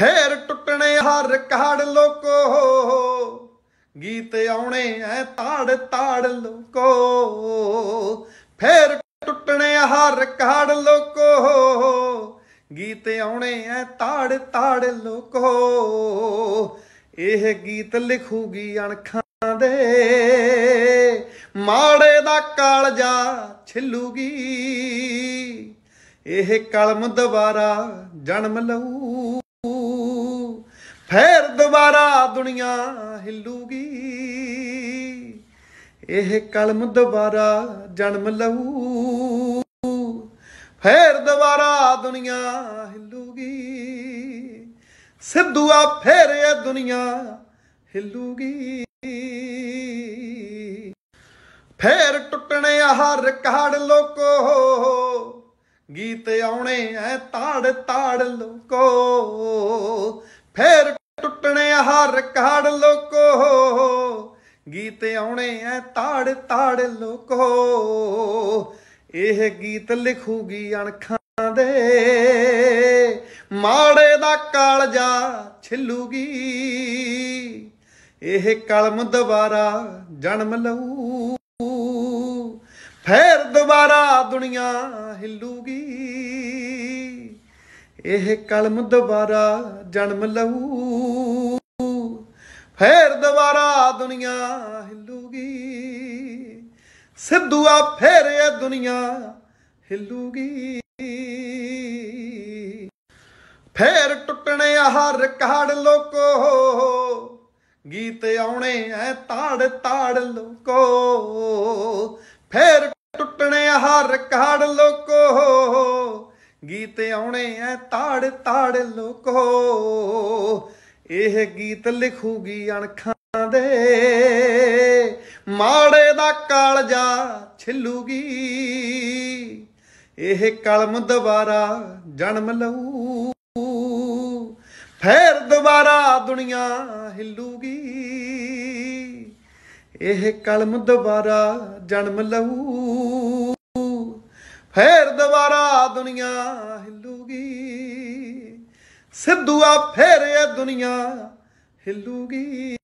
ਫੇਰ ਟੁੱਟਣੇ ਹਰ ਕਹਾੜ ਲੋਕੋ ਗੀਤ ਆਉਣੇ ਐ ਤਾੜ ਤਾੜ ਲੋਕੋ ਫੇਰ ਟੁੱਟਣੇ ਹਰ ਕਹਾੜ ਲੋਕੋ ਗੀਤ ਆਉਣੇ ਐ ਤਾੜ ਤਾੜ ਲੋਕੋ ਇਹ ਗੀਤ ਲਿਖੂਗੀ ਅਣਖਾਂ ਦੇ ਮਾੜੇ ਦਾ ਕਾਲਜਾ ਛਿੱਲੂਗੀ ਇਹ ਕਲਮ ਦੁਬਾਰਾ ਜਨਮ ਲਊ ਫੇਰ ਦੁਬਾਰਾ ਦੁਨੀਆ ਹਿੱਲੂਗੀ ਇਹ ਕਲਮ ਦੁਬਾਰਾ ਜਨਮ ਲਊ ਫੇਰ ਦੁਬਾਰਾ ਦੁਨੀਆ ਹਿੱਲੂਗੀ ਸਿੱਧੂਆ ਫੇਰ ਇਹ ਦੁਨੀਆ ਹਿੱਲੂਗੀ ਫੇਰ ਟੁੱਟਣੇ ਹਰ ਕਾੜ ਲੋਕੋ ਗੀਤ ਆਉਣੇ ਐ ਤਾੜ ਤਾੜ ਲੋਕੋ ਫੇਰ ਹਰ ਕੜ ਲੋਕੋ ਗੀਤ ਆਉਣੇ ਐ ਤਾੜ ਤਾੜ ਲੋਕੋ ਇਹ ਗੀਤ ਲਿਖੂਗੀ ਅਣਖਾਂ ਦੇ ਮਾੜੇ ਦਾ ਕਾਲਜਾ ਛਿੱਲੂਗੀ ਇਹ ਕਲਮ ਦੁਬਾਰਾ ਜਨਮ ਲਊ ਫੇਰ ਦੁਬਾਰਾ ਦੁਨੀਆ ਹਿੱਲੂਗੀ ਇਹ ਕਲਮ ਦੁਬਾਰਾ ਜਨਮ ਲਊ ਫੇਰ ਦੁਬਾਰਾ ਦੁਨੀਆ ਹਿੱਲੂਗੀ ਸਿੱਧੂਆ ਫੇਰ ਇਹ ਦੁਨੀਆ ਹਿੱਲੂਗੀ ਫੇਰ ਟੁੱਟਣੇ ਹਰ ਕਾੜ ਲੋਕੋ ਗੀਤ ਆਉਣੇ ਐ ਤਾੜ ਤਾੜ ਲੋਕੋ ਫੇਰ ਟੁੱਟਣੇ ਹਰ ਕਾੜ ਲੋਕੋ ਗੀਤ ਆਉਣੇ ਐ ਤਾੜ ਤਾੜ ਲੋਕੋ ਇਹ ਗੀਤ ਲਿਖੂਗੀ ਅਣਖਾਂ ਦੇ ਮਾੜੇ ਦਾ ਕਾਲਜਾ ਛਿੱਲੂਗੀ ਇਹ ਕਲਮ ਦੁਬਾਰਾ ਜਨਮ ਲਊ ਫੇਰ ਦੁਬਾਰਾ ਦੁਨੀਆ ਹਿੱਲੂਗੀ ਇਹ ਕਲਮ ਦੁਬਾਰਾ ਜਨਮ ਲਊ ਫੇਰ ਦੁਬਾਰਾ ਦੁਨੀਆ ਹਿੱਲੂਗੀ ਸਿੱਧੂ ਆ ਫੇਰ ਇਹ ਦੁਨੀਆ ਹਿੱਲੂਗੀ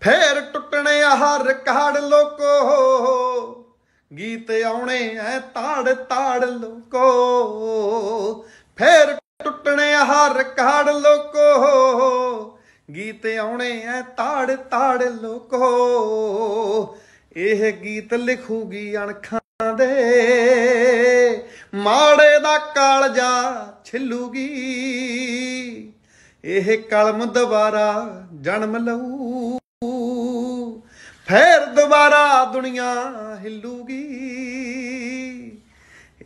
ਫੇਰ ਟੁੱਟਣੇ ਹਰ ਕਾੜ ਲੋਕੋ ਗੀਤ ਆਉਣੇ ਐ ਤਾੜ ਤਾੜ ਲੋਕੋ ਫੇਰ ਟੁੱਟਣੇ ਹਰ ਕਾੜ ਲੋਕੋ ਗੀਤ ਆਉਣੇ ਐ ਤਾੜ ਤਾੜ ਲੋਕੋ ਇਹ ਗੀਤ ਲਿਖੂਗੀ ਅਣਖਾਂ ਦੇ ਮਾੜੇ ਦਾ ਕਾਲਜਾ ਛਿੱਲੂਗੀ ਇਹ ਕਲਮ ਦੁਬਾਰਾ ਜਨਮ ਲਊ ਫੇਰ ਦੁਬਾਰਾ ਦੁਨੀਆ ਹਿੱਲੂਗੀ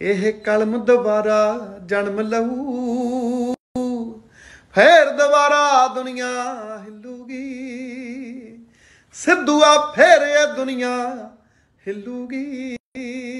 ਇਹ ਕਲਮ ਦੁਬਾਰਾ ਜਨਮ ਲਊ ਫੇਰ ਦੁਬਾਰਾ ਦੁਨੀਆ ਹਿੱਲੂਗੀ ਸਿੱਧੂਆ ਫੇਰ ਇਹ ਦੁਨੀਆ ਹਿੱਲੂਗੀ